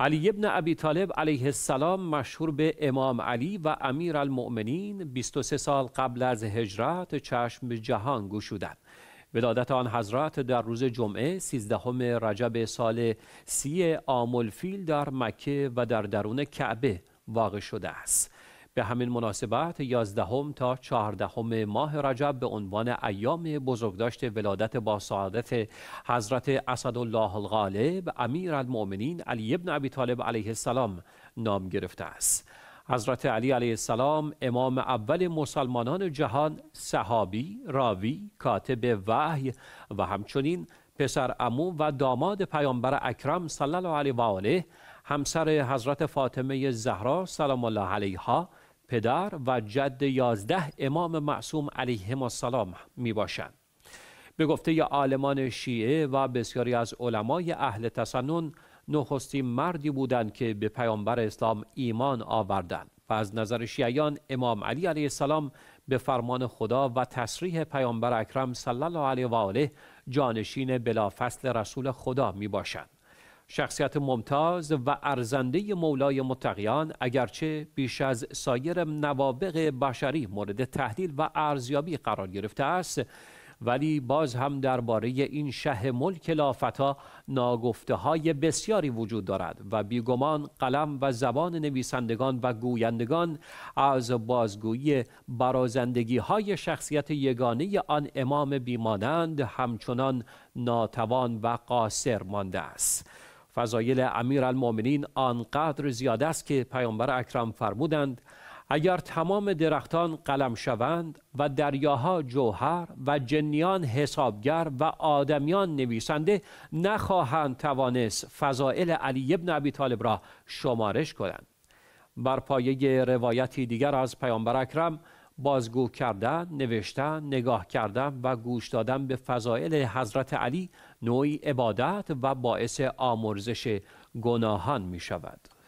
علی ابن ابی طالب علیه السلام مشهور به امام علی و امیر المؤمنین 23 سال قبل از هجرت چشم به جهان گشودند. ولادت آن حضرت در روز جمعه 13 رجب سال سی آمولفیل در مکه و در درون کعبه واقع شده است. به همین مناسبت یازدهم تا 14 ماه رجب به عنوان ایام بزرگداشت ولادت با سعادت حضرت الله الغالب امیر المؤمنین علی ابن ابی طالب علیه السلام نام گرفته است حضرت علی علیه السلام امام اول مسلمانان جهان صحابی، راوی، کاتب وحی و همچنین پسر امو و داماد پیامبر اکرم صلی الله علیه و آله همسر حضرت فاطمه زهرا سلام الله علیها پدر و جد یازده امام معصوم علیهم السلام می باشند. به گفته عالمان شیعه و بسیاری از علمای اهل تسنن نخستی مردی بودند که به پیامبر اسلام ایمان آوردند و از نظر شیعیان امام علی علیه السلام به فرمان خدا و تصریح پیامبر اکرم صلی الله علیه و آله جانشین بلافصل رسول خدا می باشند. شخصیت ممتاز و ارزنده مولای متقیان اگرچه بیش از سایر نوابق بشری مورد تحلیل و ارزیابی قرار گرفته است ولی باز هم درباره این شه ملک لافتا ناگفته های بسیاری وجود دارد و بیگمان قلم و زبان نویسندگان و گویندگان از بازگویی برازندگی های شخصیت یگانه آن امام بیمانند همچنان ناتوان و قاصر مانده است. فضایل امیرالمؤمنین آنقدر زیاد است که پیامبر اکرم فرمودند اگر تمام درختان قلم شوند و دریاها جوهر و جنیان حسابگر و آدمیان نویسنده نخواهند توانست فضائل علی ابن ابی طالب را شمارش کنند بر پایه روایتی دیگر از پیامبر اکرم بازگو کردن، نوشتن، نگاه کردن و گوش دادن به فضائل حضرت علی نوعی عبادت و باعث آمرزش گناهان می شود.